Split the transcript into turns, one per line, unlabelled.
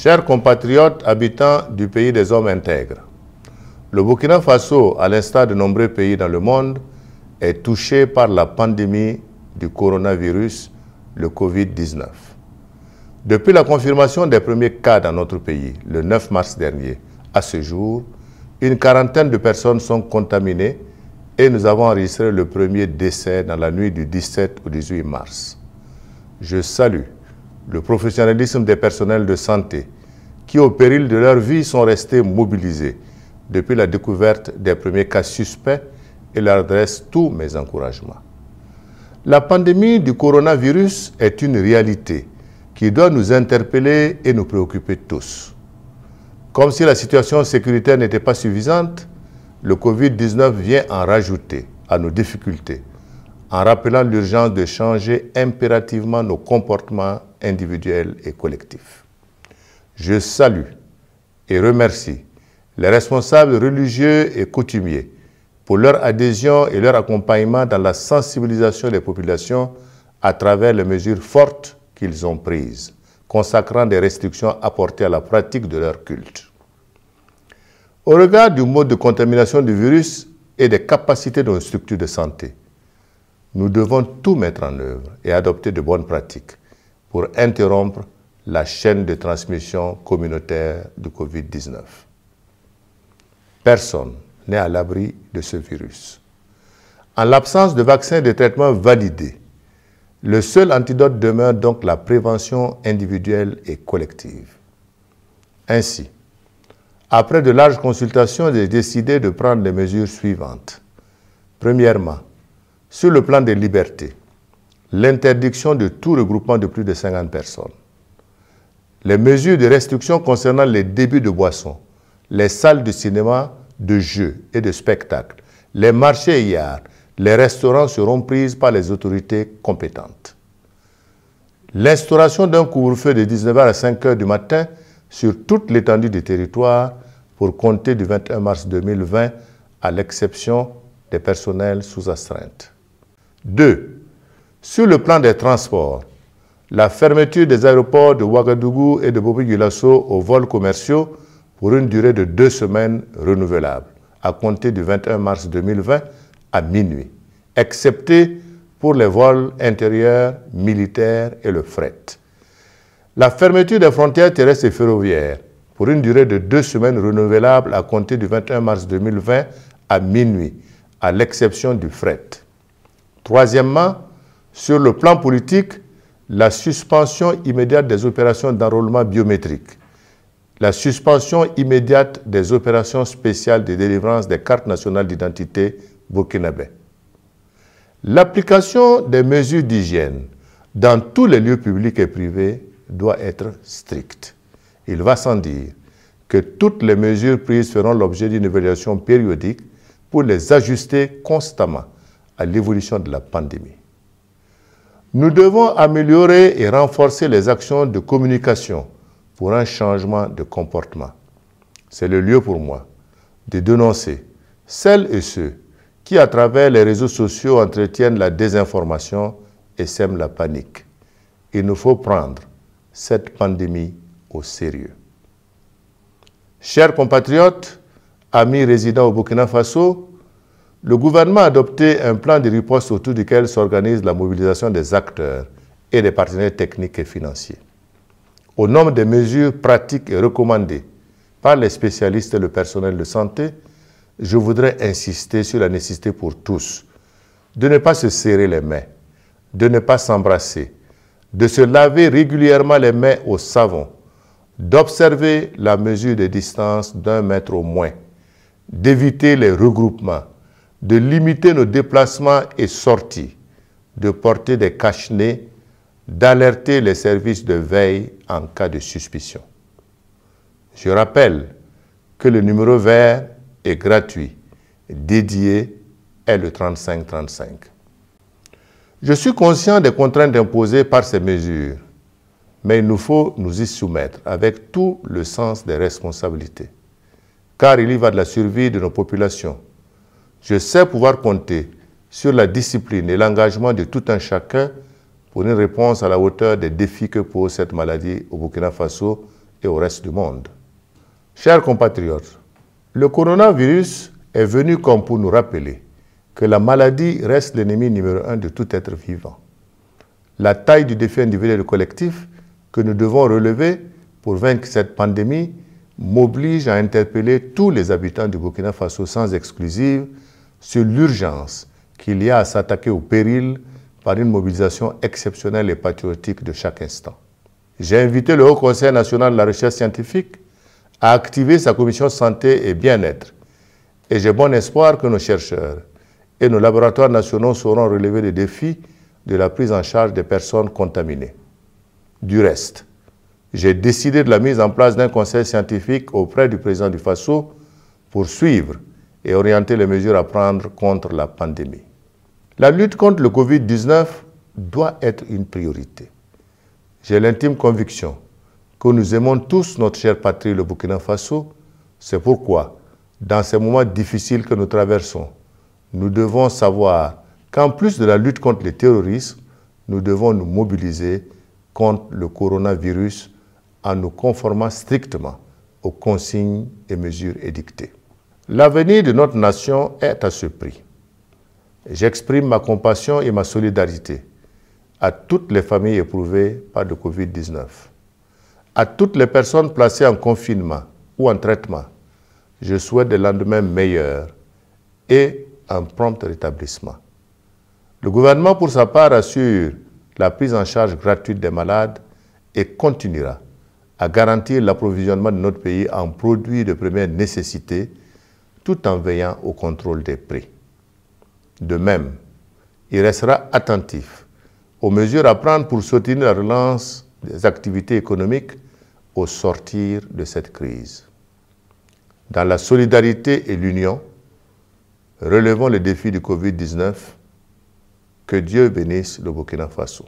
Chers compatriotes habitants du pays des hommes intègres, le Burkina Faso, à l'instar de nombreux pays dans le monde, est touché par la pandémie du coronavirus, le Covid-19. Depuis la confirmation des premiers cas dans notre pays, le 9 mars dernier, à ce jour, une quarantaine de personnes sont contaminées et nous avons enregistré le premier décès dans la nuit du 17 au 18 mars. Je salue le professionnalisme des personnels de santé, qui au péril de leur vie sont restés mobilisés depuis la découverte des premiers cas suspects et leur adresse tous mes encouragements. La pandémie du coronavirus est une réalité qui doit nous interpeller et nous préoccuper tous. Comme si la situation sécuritaire n'était pas suffisante, le Covid-19 vient en rajouter à nos difficultés en rappelant l'urgence de changer impérativement nos comportements individuels et collectifs. Je salue et remercie les responsables religieux et coutumiers pour leur adhésion et leur accompagnement dans la sensibilisation des populations à travers les mesures fortes qu'ils ont prises, consacrant des restrictions apportées à la pratique de leur culte. Au regard du mode de contamination du virus et des capacités de nos structures de santé, nous devons tout mettre en œuvre et adopter de bonnes pratiques pour interrompre la chaîne de transmission communautaire du Covid-19. Personne n'est à l'abri de ce virus. En l'absence de vaccins de traitement validés, le seul antidote demeure donc la prévention individuelle et collective. Ainsi, après de larges consultations, j'ai décidé de prendre les mesures suivantes. Premièrement, sur le plan des libertés, l'interdiction de tout regroupement de plus de 50 personnes, les mesures de restriction concernant les débuts de boissons, les salles de cinéma, de jeux et de spectacles, les marchés et les restaurants seront prises par les autorités compétentes. L'instauration d'un couvre-feu de 19h à 5h du matin sur toute l'étendue du territoire pour compter du 21 mars 2020 à l'exception des personnels sous astreinte. 2 sur le plan des transports, la fermeture des aéroports de Ouagadougou et de Bobo-Dioulasso aux vols commerciaux pour une durée de deux semaines renouvelable, à compter du 21 mars 2020 à minuit, excepté pour les vols intérieurs, militaires et le fret. La fermeture des frontières terrestres et ferroviaires pour une durée de deux semaines renouvelable à compter du 21 mars 2020 à minuit, à l'exception du fret. Troisièmement, sur le plan politique, la suspension immédiate des opérations d'enrôlement biométrique, la suspension immédiate des opérations spéciales de délivrance des cartes nationales d'identité burkinabé, l'application des mesures d'hygiène dans tous les lieux publics et privés doit être stricte. Il va sans dire que toutes les mesures prises feront l'objet d'une évaluation périodique pour les ajuster constamment à l'évolution de la pandémie. Nous devons améliorer et renforcer les actions de communication pour un changement de comportement. C'est le lieu pour moi de dénoncer celles et ceux qui, à travers les réseaux sociaux, entretiennent la désinformation et sèment la panique. Il nous faut prendre cette pandémie au sérieux. Chers compatriotes, amis résidents au Burkina Faso, le gouvernement a adopté un plan de riposte autour duquel s'organise la mobilisation des acteurs et des partenaires techniques et financiers. Au nombre des mesures pratiques et recommandées par les spécialistes et le personnel de santé, je voudrais insister sur la nécessité pour tous de ne pas se serrer les mains, de ne pas s'embrasser, de se laver régulièrement les mains au savon, d'observer la mesure de distance d'un mètre au moins, d'éviter les regroupements, de limiter nos déplacements et sorties, de porter des cache-nez, d'alerter les services de veille en cas de suspicion. Je rappelle que le numéro vert est gratuit, dédié est le 3535. Je suis conscient des contraintes imposées par ces mesures, mais il nous faut nous y soumettre avec tout le sens des responsabilités, car il y va de la survie de nos populations, je sais pouvoir compter sur la discipline et l'engagement de tout un chacun pour une réponse à la hauteur des défis que pose cette maladie au Burkina Faso et au reste du monde. Chers compatriotes, le coronavirus est venu comme pour nous rappeler que la maladie reste l'ennemi numéro un de tout être vivant. La taille du défi individuel et collectif que nous devons relever pour vaincre cette pandémie m'oblige à interpeller tous les habitants du Burkina Faso sans exclusive sur l'urgence qu'il y a à s'attaquer au péril par une mobilisation exceptionnelle et patriotique de chaque instant. J'ai invité le Haut Conseil national de la recherche scientifique à activer sa commission santé et bien-être et j'ai bon espoir que nos chercheurs et nos laboratoires nationaux sauront relever les défis de la prise en charge des personnes contaminées. Du reste, j'ai décidé de la mise en place d'un conseil scientifique auprès du président du FASO pour suivre et orienter les mesures à prendre contre la pandémie. La lutte contre le Covid-19 doit être une priorité. J'ai l'intime conviction que nous aimons tous notre chère patrie, le Burkina Faso. C'est pourquoi, dans ces moments difficiles que nous traversons, nous devons savoir qu'en plus de la lutte contre les terroristes, nous devons nous mobiliser contre le coronavirus en nous conformant strictement aux consignes et mesures édictées. L'avenir de notre nation est à ce prix. J'exprime ma compassion et ma solidarité à toutes les familles éprouvées par le Covid-19, à toutes les personnes placées en confinement ou en traitement. Je souhaite des lendemains meilleurs et un prompt rétablissement. Le gouvernement, pour sa part, assure la prise en charge gratuite des malades et continuera à garantir l'approvisionnement de notre pays en produits de première nécessité tout en veillant au contrôle des prix. De même, il restera attentif aux mesures à prendre pour soutenir la relance des activités économiques au sortir de cette crise. Dans la solidarité et l'union, relevons les défis du Covid-19. Que Dieu bénisse le Burkina Faso.